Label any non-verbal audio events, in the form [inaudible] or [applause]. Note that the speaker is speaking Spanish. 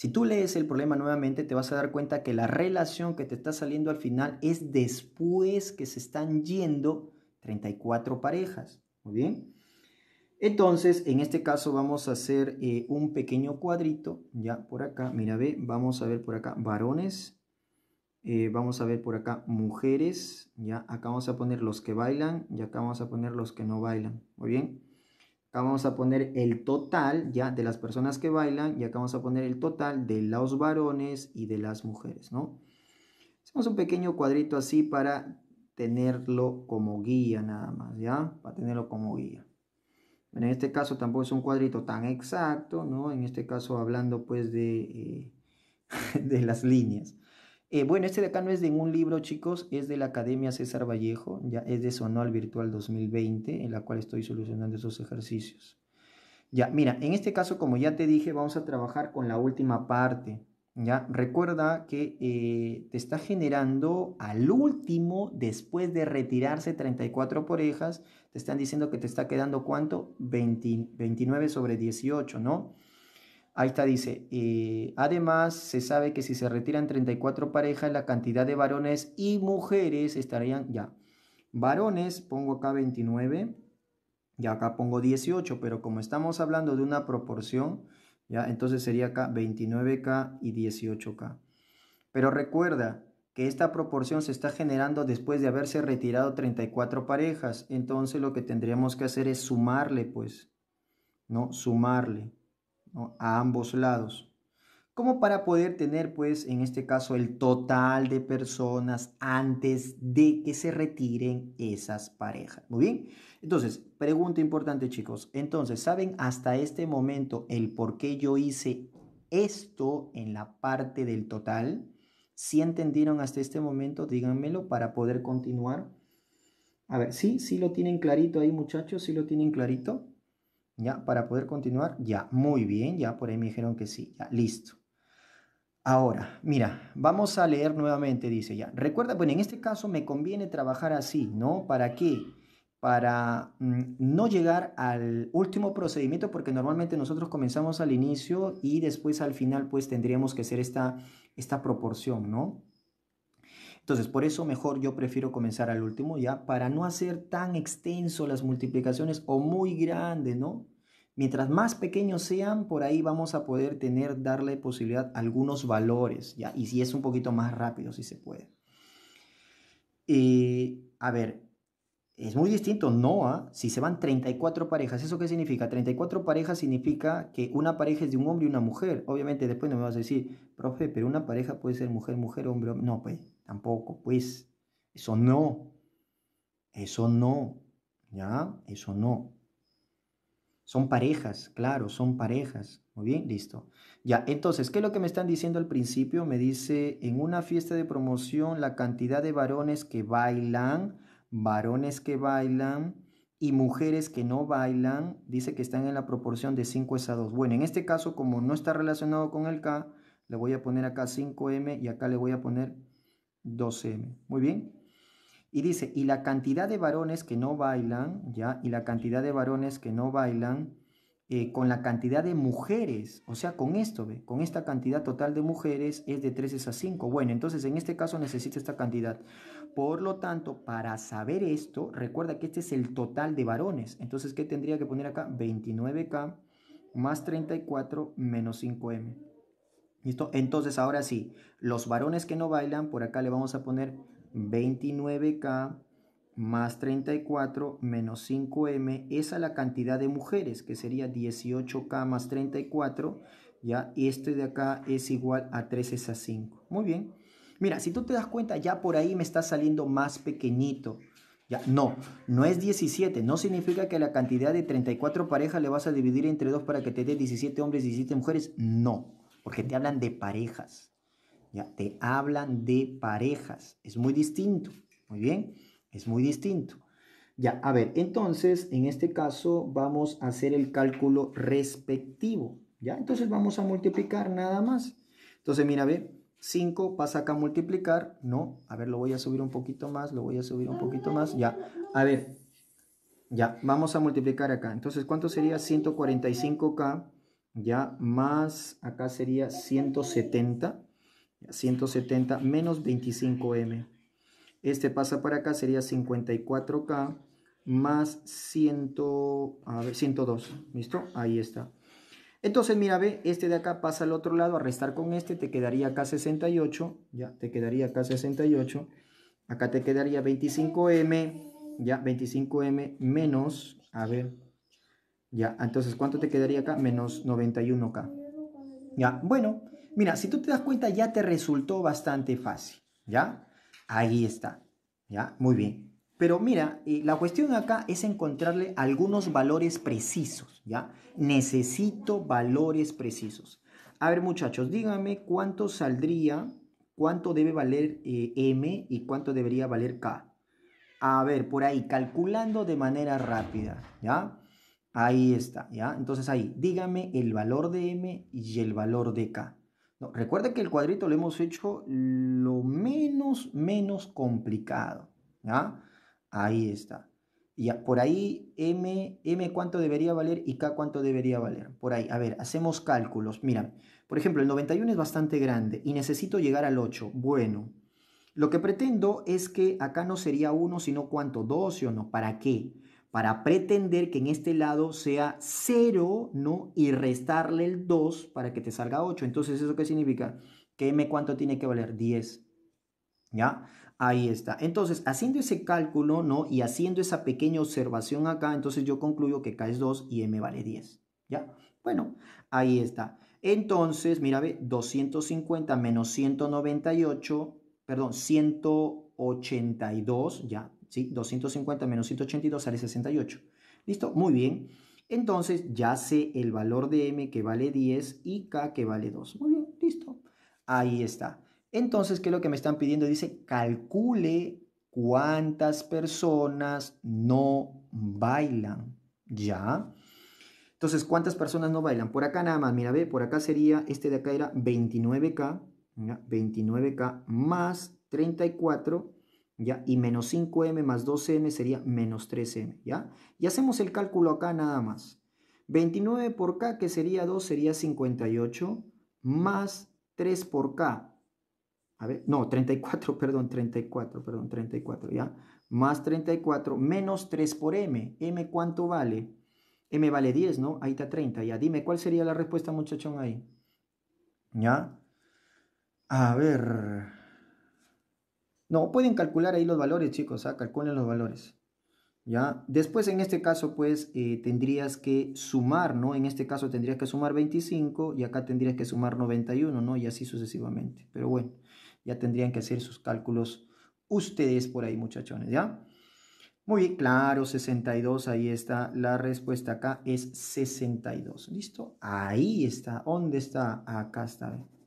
Si tú lees el problema nuevamente, te vas a dar cuenta que la relación que te está saliendo al final es después que se están yendo 34 parejas. Muy bien. Entonces, en este caso vamos a hacer eh, un pequeño cuadrito, ya por acá, mira, ve, vamos a ver por acá varones, eh, vamos a ver por acá mujeres, ya acá vamos a poner los que bailan y acá vamos a poner los que no bailan, muy bien. Acá vamos a poner el total ya de las personas que bailan y acá vamos a poner el total de los varones y de las mujeres, ¿no? Hacemos un pequeño cuadrito así para tenerlo como guía nada más, ¿ya? Para tenerlo como guía. Bueno, en este caso tampoco es un cuadrito tan exacto, ¿no? En este caso hablando pues de, eh, [laughs] de las líneas. Eh, bueno, este de acá no es de ningún libro, chicos, es de la Academia César Vallejo, ya es de su anual virtual 2020, en la cual estoy solucionando esos ejercicios. Ya, mira, en este caso, como ya te dije, vamos a trabajar con la última parte. Ya, recuerda que eh, te está generando al último, después de retirarse 34 parejas, te están diciendo que te está quedando cuánto? 29 sobre 18, ¿no? Ahí está, dice, eh, además se sabe que si se retiran 34 parejas, la cantidad de varones y mujeres estarían ya. Varones, pongo acá 29, y acá pongo 18, pero como estamos hablando de una proporción, ya, entonces sería acá 29K y 18K. Pero recuerda que esta proporción se está generando después de haberse retirado 34 parejas, entonces lo que tendríamos que hacer es sumarle, pues, ¿no? Sumarle a ambos lados, como para poder tener, pues, en este caso, el total de personas antes de que se retiren esas parejas. Muy bien, entonces, pregunta importante, chicos. Entonces, ¿saben hasta este momento el por qué yo hice esto en la parte del total? Si entendieron hasta este momento, díganmelo para poder continuar. A ver, sí, sí lo tienen clarito ahí, muchachos, si lo tienen clarito. ¿Ya? Para poder continuar, ya, muy bien, ya por ahí me dijeron que sí, ya, listo. Ahora, mira, vamos a leer nuevamente, dice ya. Recuerda, bueno, en este caso me conviene trabajar así, ¿no? ¿Para qué? Para mm, no llegar al último procedimiento, porque normalmente nosotros comenzamos al inicio y después al final, pues tendríamos que hacer esta, esta proporción, ¿no? Entonces, por eso mejor yo prefiero comenzar al último ya, para no hacer tan extenso las multiplicaciones o muy grande, ¿no? Mientras más pequeños sean, por ahí vamos a poder tener, darle posibilidad algunos valores, ¿ya? Y si es un poquito más rápido, si se puede. Eh, a ver, es muy distinto NOA ¿Ah? si se van 34 parejas. ¿Eso qué significa? 34 parejas significa que una pareja es de un hombre y una mujer. Obviamente después no me vas a decir, profe, pero una pareja puede ser mujer, mujer, hombre, hombre. No, pues tampoco, pues eso no. Eso no. ¿Ya? Eso no. Son parejas, claro, son parejas. Muy bien, listo. Ya, entonces, ¿qué es lo que me están diciendo al principio? Me dice, en una fiesta de promoción, la cantidad de varones que bailan, varones que bailan y mujeres que no bailan, dice que están en la proporción de 5 es a 2. Bueno, en este caso, como no está relacionado con el K, le voy a poner acá 5M y acá le voy a poner 12 m Muy bien, y dice, y la cantidad de varones que no bailan, ¿ya? Y la cantidad de varones que no bailan eh, con la cantidad de mujeres, o sea, con esto, ¿ve? Con esta cantidad total de mujeres es de 3 a 5. Bueno, entonces en este caso necesita esta cantidad. Por lo tanto, para saber esto, recuerda que este es el total de varones. Entonces, ¿qué tendría que poner acá? 29K más 34 menos 5M. ¿Listo? Entonces, ahora sí, los varones que no bailan, por acá le vamos a poner 29K más 34 menos 5M, esa es la cantidad de mujeres, que sería 18K más 34, ¿ya? Y este de acá es igual a 3 a 5. Muy bien. Mira, si tú te das cuenta, ya por ahí me está saliendo más pequeñito. Ya, no, no es 17. No significa que la cantidad de 34 parejas le vas a dividir entre dos para que te dé 17 hombres y 17 mujeres. No, porque te hablan de parejas. ¿ya? Te hablan de parejas. Es muy distinto, muy bien, es muy distinto. Ya, a ver, entonces en este caso vamos a hacer el cálculo respectivo, ¿ya? Entonces vamos a multiplicar nada más. Entonces mira, a ver, 5 pasa acá a multiplicar, no, a ver, lo voy a subir un poquito más, lo voy a subir un poquito más, ya. A ver, ya, vamos a multiplicar acá. Entonces, ¿cuánto sería 145K? Ya, más acá sería 170, 170 menos 25m. Este pasa para acá, sería 54k más 100, a 102. ¿Listo? Ahí está. Entonces, mira, ve, este de acá pasa al otro lado, a restar con este, te quedaría acá 68, ya, te quedaría acá 68, acá te quedaría 25m, ya, 25m menos, a ver, ya, entonces, ¿cuánto te quedaría acá? Menos 91k. ¿Ya? Bueno, mira, si tú te das cuenta ya te resultó bastante fácil, ¿ya? Ahí está, ¿ya? Muy bien. Pero mira, eh, la cuestión acá es encontrarle algunos valores precisos, ¿ya? Necesito valores precisos. A ver muchachos, díganme cuánto saldría, cuánto debe valer eh, M y cuánto debería valer K. A ver, por ahí, calculando de manera rápida, ¿ya? Ahí está, ¿ya? Entonces ahí, dígame el valor de m y el valor de k. recuerda que el cuadrito lo hemos hecho lo menos, menos complicado, Ahí está. Y por ahí, m, m cuánto debería valer y k cuánto debería valer. Por ahí, a ver, hacemos cálculos. Mira, por ejemplo, el 91 es bastante grande y necesito llegar al 8. Bueno, lo que pretendo es que acá no sería 1, sino cuánto, 2, o no? ¿Para qué? para pretender que en este lado sea 0, ¿no? Y restarle el 2 para que te salga 8. Entonces, ¿eso qué significa? Que m cuánto tiene que valer 10. ¿Ya? Ahí está. Entonces, haciendo ese cálculo, ¿no? Y haciendo esa pequeña observación acá, entonces yo concluyo que k es 2 y m vale 10. ¿Ya? Bueno, ahí está. Entonces, mira, ve, 250 menos 198, perdón, 182, ya, ¿sí? 250 menos 182 sale 68. ¿Listo? Muy bien. Entonces ya sé el valor de m que vale 10 y k que vale 2. Muy bien, listo. Ahí está. Entonces, ¿qué es lo que me están pidiendo? Dice, calcule cuántas personas no bailan. ¿Ya? Entonces, ¿cuántas personas no bailan? Por acá nada más, mira, ve, por acá sería, este de acá era 29K, 29K más 34 ¿ya? Y menos 5m más 2m sería menos 3m, ¿ya? Y hacemos el cálculo acá nada más. 29 por k, que sería 2, sería 58, más 3 por k. A ver, no, 34, [laughs] perdón, 34, perdón, 34, ¿ya? Más 34, menos 3 por m. ¿M cuánto vale? M vale 10, ¿no? Ahí está 30, ya. Dime, ¿cuál sería la respuesta, muchachón, ahí? ¿Ya? A ver... No, pueden calcular ahí los valores, chicos, ¿ah? calculen los valores. ¿Ya? Después, en este caso, pues, eh, tendrías que sumar, ¿no? En este caso tendrías que sumar 25 y acá tendrías que sumar 91, ¿no? Y así sucesivamente. Pero bueno, ya tendrían que hacer sus cálculos ustedes por ahí, muchachones, ¿ya? Muy bien, claro, 62, ahí está. La respuesta acá es 62. ¿Listo? Ahí está. ¿Dónde está? Acá está.